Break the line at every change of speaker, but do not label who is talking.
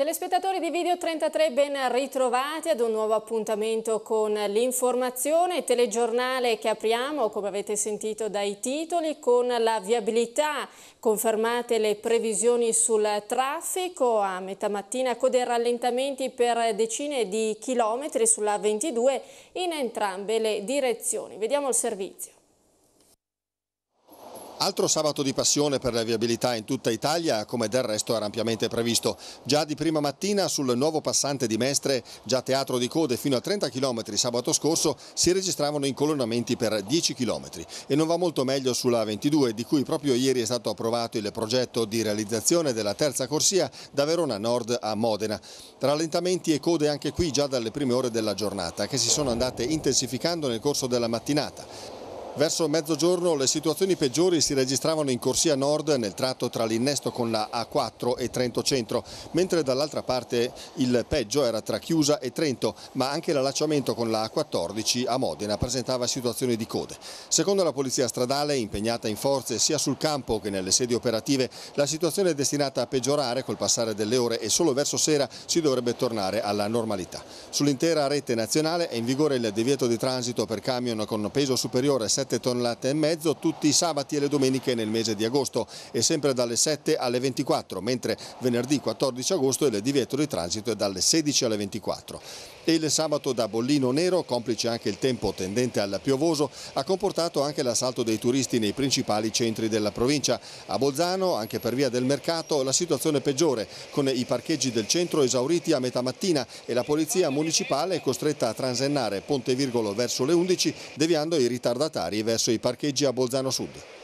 Telespettatori di Video 33 ben ritrovati ad un nuovo appuntamento con l'informazione telegiornale che apriamo, come avete sentito dai titoli, con la viabilità. Confermate le previsioni sul traffico, a metà mattina code rallentamenti per decine di chilometri sulla 22 in entrambe le direzioni. Vediamo il servizio.
Altro sabato di passione per la viabilità in tutta Italia, come del resto era ampiamente previsto. Già di prima mattina sul nuovo passante di Mestre, già teatro di code fino a 30 km sabato scorso, si registravano incolonnamenti per 10 km. E non va molto meglio sulla 22, di cui proprio ieri è stato approvato il progetto di realizzazione della terza corsia da Verona Nord a Modena. Rallentamenti e code anche qui già dalle prime ore della giornata, che si sono andate intensificando nel corso della mattinata. Verso mezzogiorno le situazioni peggiori si registravano in corsia nord nel tratto tra l'innesto con la A4 e Trento Centro, mentre dall'altra parte il peggio era tra Chiusa e Trento, ma anche l'allacciamento con la A14 a Modena presentava situazioni di code. Secondo la Polizia Stradale, impegnata in forze sia sul campo che nelle sedi operative, la situazione è destinata a peggiorare col passare delle ore e solo verso sera si dovrebbe tornare alla normalità. Sull'intera rete nazionale è in vigore il divieto di transito per camion con peso superiore a 7 tonnellate e mezzo tutti i sabati e le domeniche nel mese di agosto e sempre dalle 7 alle 24, mentre venerdì 14 agosto il divieto di transito è dalle 16 alle 24. E il sabato da bollino nero, complice anche il tempo tendente al piovoso, ha comportato anche l'assalto dei turisti nei principali centri della provincia. A Bolzano, anche per via del mercato, la situazione è peggiore, con i parcheggi del centro esauriti a metà mattina e la polizia municipale è costretta a transennare Ponte Virgolo verso le 11, deviando i ritardatari volontari verso i parcheggi a Bolzano Sud.